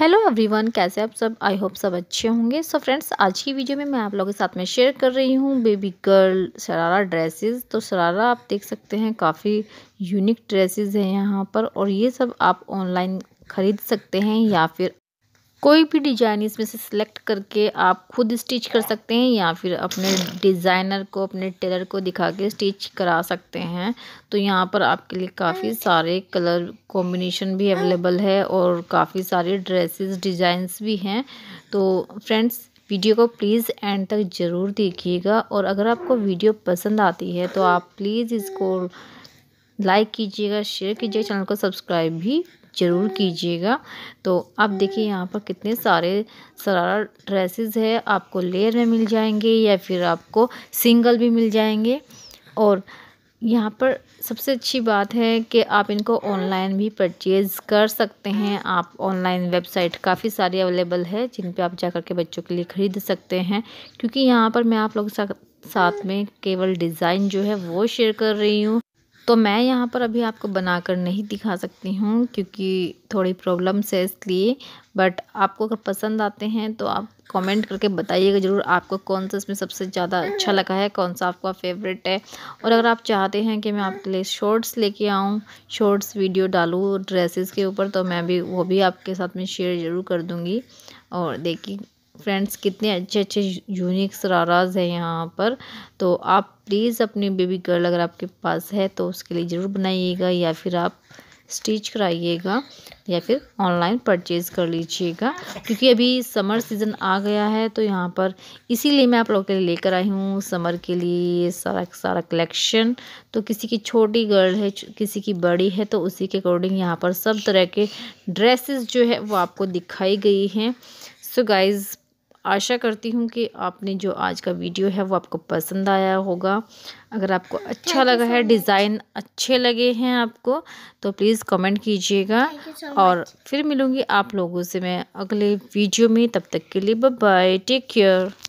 hello everyone कैसे आप सब आई होप सब अच्छे होंगे सो so फ्रेंड्स आज की वीडियो में मैं आप लोगों के साथ में शेयर कर रही हूँ बेबी गर्ल शरारा ड्रेसेस तो शरारा आप देख सकते हैं काफ़ी यूनिक ड्रेसेस हैं यहाँ पर और ये सब आप ऑनलाइन ख़रीद सकते हैं या फिर कोई भी डिजाइन इसमें से सिलेक्ट करके आप खुद स्टिच कर सकते हैं या फिर अपने डिज़ाइनर को अपने टेलर को दिखा के स्टिच करा सकते हैं तो यहाँ पर आपके लिए काफ़ी सारे कलर कॉम्बिनेशन भी अवेलेबल है और काफ़ी सारे ड्रेसेस डिज़ाइंस भी हैं तो फ्रेंड्स वीडियो को प्लीज़ एंड तक ज़रूर देखिएगा और अगर आपको वीडियो पसंद आती है तो आप प्लीज़ इसको लाइक कीजिएगा शेयर कीजिएगा चैनल को सब्सक्राइब भी ज़रूर कीजिएगा तो अब देखिए यहाँ पर कितने सारे सरारा ड्रेसेस है आपको लेयर में मिल जाएंगे या फिर आपको सिंगल भी मिल जाएंगे और यहाँ पर सबसे अच्छी बात है कि आप इनको ऑनलाइन भी परचेज़ कर सकते हैं आप ऑनलाइन वेबसाइट काफ़ी सारी अवेलेबल है जिन पे आप जा कर के बच्चों के लिए ख़रीद सकते हैं क्योंकि यहाँ पर मैं आप लोगों के साथ में केवल डिज़ाइन जो है वो शेयर कर रही हूँ तो मैं यहाँ पर अभी आपको बना कर नहीं दिखा सकती हूँ क्योंकि थोड़ी प्रॉब्लम्स है इसलिए बट आपको अगर पसंद आते हैं तो आप कमेंट करके बताइएगा ज़रूर आपको कौन सा इसमें सबसे ज़्यादा अच्छा लगा है कौन सा आपका फेवरेट है और अगर आप चाहते हैं कि मैं आपके लिए शॉर्ट्स लेके आऊँ शॉर्ट्स वीडियो डालूँ ड्रेसेस के ऊपर तो मैं भी वो भी आपके साथ में शेयर ज़रूर कर दूँगी और देखिए फ्रेंड्स कितने अच्छे अच्छे यूनिक शराराज हैं यहाँ पर तो आप प्लीज़ अपनी बेबी गर्ल अगर आपके पास है तो उसके लिए ज़रूर बनाइएगा या फिर आप स्टिच कराइएगा या फिर ऑनलाइन परचेज़ कर लीजिएगा क्योंकि अभी समर सीज़न आ गया है तो यहाँ पर इसीलिए मैं आप लोगों के लिए लेकर आई हूँ समर के लिए सारा सारा कलेक्शन तो किसी की छोटी गर्ल है किसी की बड़ी है तो उसी के अकॉर्डिंग यहाँ पर सब तरह के ड्रेसेस जो है वो आपको दिखाई गई हैं सो गाइज़ आशा करती हूँ कि आपने जो आज का वीडियो है वो आपको पसंद आया होगा अगर आपको अच्छा लगा है डिज़ाइन अच्छे लगे हैं आपको तो प्लीज़ कमेंट कीजिएगा और फिर मिलूँगी आप लोगों से मैं अगले वीडियो में तब तक के लिए बाय टेक केयर